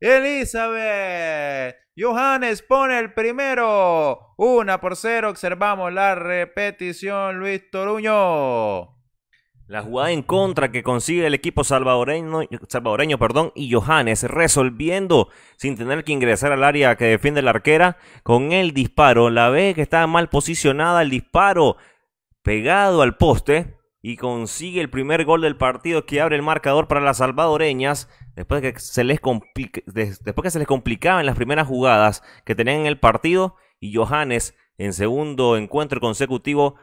Elizabeth. Johannes pone el primero. Una por cero. Observamos la repetición, Luis Toruño. La jugada en contra que consigue el equipo salvadoreño, salvadoreño perdón, y Johannes resolviendo sin tener que ingresar al área que defiende la arquera con el disparo. La vez que estaba mal posicionada, el disparo pegado al poste y consigue el primer gol del partido que abre el marcador para las salvadoreñas. Después que se les, que se les complicaba en las primeras jugadas que tenían en el partido, y Johannes en segundo encuentro consecutivo